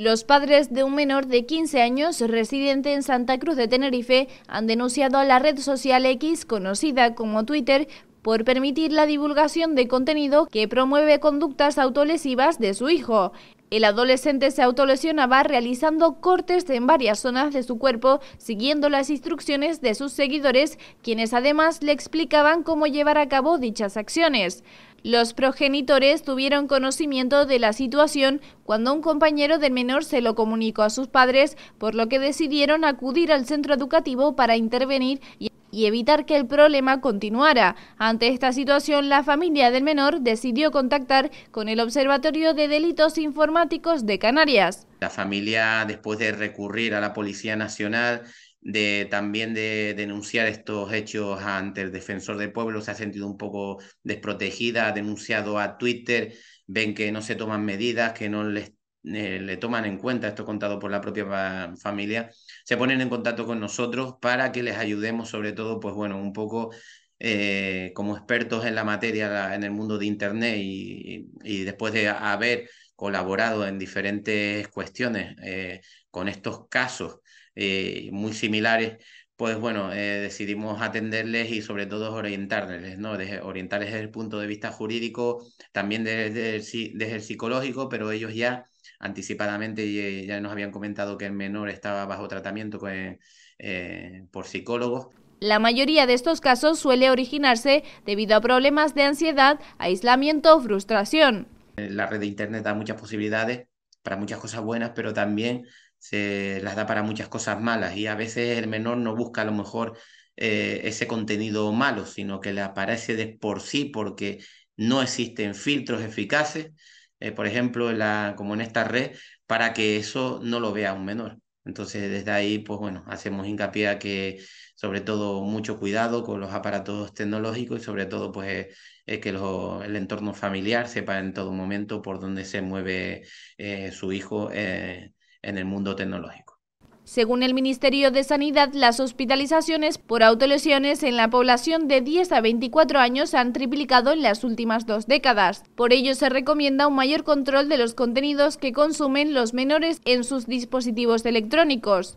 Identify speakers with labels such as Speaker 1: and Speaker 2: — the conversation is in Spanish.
Speaker 1: Los padres de un menor de 15 años residente en Santa Cruz de Tenerife han denunciado a la red social X, conocida como Twitter, por permitir la divulgación de contenido que promueve conductas autolesivas de su hijo. El adolescente se autolesionaba realizando cortes en varias zonas de su cuerpo, siguiendo las instrucciones de sus seguidores, quienes además le explicaban cómo llevar a cabo dichas acciones. Los progenitores tuvieron conocimiento de la situación cuando un compañero del menor se lo comunicó a sus padres, por lo que decidieron acudir al centro educativo para intervenir y y evitar que el problema continuara. Ante esta situación, la familia del menor decidió contactar con el Observatorio de Delitos Informáticos de Canarias.
Speaker 2: La familia, después de recurrir a la Policía Nacional, de también de denunciar estos hechos ante el defensor del pueblo, se ha sentido un poco desprotegida, ha denunciado a Twitter, ven que no se toman medidas, que no les eh, le toman en cuenta, esto contado por la propia familia, se ponen en contacto con nosotros para que les ayudemos, sobre todo, pues bueno, un poco eh, como expertos en la materia, en el mundo de Internet y, después de haber colaborado en diferentes cuestiones eh, con estos casos muy similares, pues bueno, eh, decidimos atenderles y sobre todo orientarles, ¿no? orientarles desde el punto de vista jurídico, también desde el, psicológico, pero ellos ya anticipadamente eh, ya nos habían comentado que el menor estaba bajo tratamiento eh, por psicólogos.
Speaker 1: La mayoría de estos casos suele originarse debido a problemas de ansiedad, aislamiento o frustración.
Speaker 2: La red de Internet da muchas posibilidades para muchas cosas buenas, pero también se las da para muchas cosas malas. Y a veces el menor no busca a lo mejor eh, ese contenido malo, sino que le aparece de por sí porque no existen filtros eficaces, eh, por ejemplo, la, como en esta red, para que eso no lo vea un menor. Entonces, desde ahí, pues bueno, hacemos hincapié a que, sobre todo, mucho cuidado con los aparatos tecnológicos y, sobre todo, pues es que el entorno familiar sepa en todo momento por dónde se mueve eh, su hijo eh, en el mundo tecnológico.
Speaker 1: Según el Ministerio de Sanidad, las hospitalizaciones por autolesiones en la población de 10 a 24 años han triplicado en las últimas dos décadas. Por ello, se recomienda un mayor control de los contenidos que consumen los menores en sus dispositivos electrónicos.